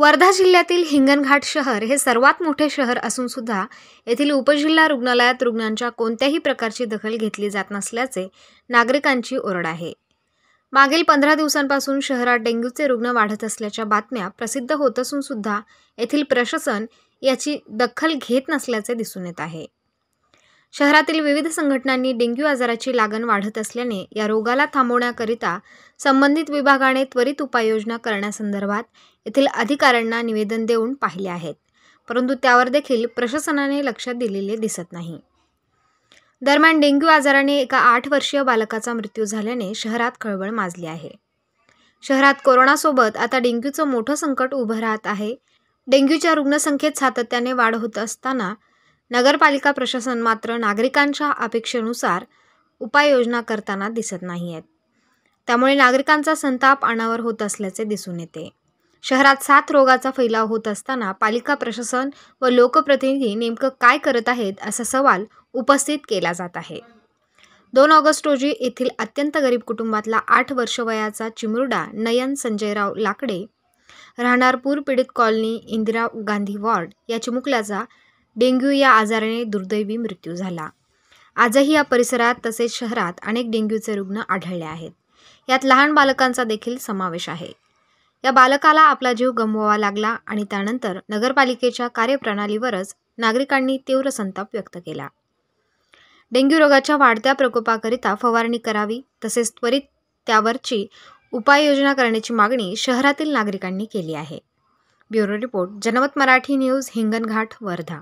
वर्धा जिल्ह्यातील हिंगणघाट शहर हे सर्वात मोठे शहर असून सुद्धा येथील उपजिल्हा रुग्णालयात रुग्णांच्या कोणत्याही प्रकारची दखल घेतली जात नसल्याचे नागरिकांची ओरड आहे मागील पंधरा दिवसांपासून शहरात डेंग्यूचे रुग्ण वाढत असल्याच्या बातम्या प्रसिद्ध होत असून सुद्धा येथील प्रशासन याची दखल घेत नसल्याचे दिसून येत आहे शहरातील विविध संघटनांनी डेंग्यू आजाराची लागण वाढत असल्याने या रोगाला थांबवण्याकरिता संबंधित विभागाने त्वरित उपाययोजना करण्यासंदर्भात येथील अधिकाऱ्यांना निवेदन देऊन पाहिले आहेत परंतु त्यावर देखील प्रशासनाने लक्ष दिलेले दिसत नाही दरम्यान डेंग्यू आजाराने एका आठ वर्षीय बालकाचा मृत्यू झाल्याने शहरात खळबळ माजली आहे शहरात कोरोनासोबत आता डेंग्यूचं मोठं संकट उभं राहत आहे डेंग्यूच्या रुग्णसंख्येत सातत्याने वाढ होत असताना नगरपालिका प्रशासन मात्र नागरिकांच्या अपेक्षेनुसार उपाययोजना करताना दिसत नाही आहेत त्यामुळे नागरिकांचा संताप अनावर होत असल्याचे दिसून येते शहरात सात रोगाचा फैलाव होत असताना पालिका प्रशासन व लोकप्रतिनिधी नेमकं काय करत आहेत असा सवाल उपस्थित केला जात आहे दोन ऑगस्ट रोजी येथील अत्यंत गरीब कुटुंबातला आठ वर्ष वयाचा चिमुरडा नयन संजयराव लाकडे राहणार पीडित कॉलनी इंदिरा गांधी वॉर्ड या चिमुकल्याचा डेंग्यू या आजाराने दुर्दैवी मृत्यू झाला आजही या परिसरात तसेच शहरात अनेक डेंग्यूचे रुग्ण आढळले आहेत यात लहान बालकांचा देखील समावेश आहे या बालकाला आपला जीव गमवावा लागला आणि त्यानंतर नगरपालिकेच्या कार्यप्रणालीवरच नागरिकांनी तीव्र संताप व्यक्त केला डेंग्यू रोगाच्या वाढत्या प्रकोपाकरिता फवारणी करावी तसेच त्वरित त्यावरची उपाययोजना करण्याची मागणी शहरातील नागरिकांनी केली आहे ब्युरो रिपोर्ट जनमत मराठी न्यूज हिंगणघाट वर्धा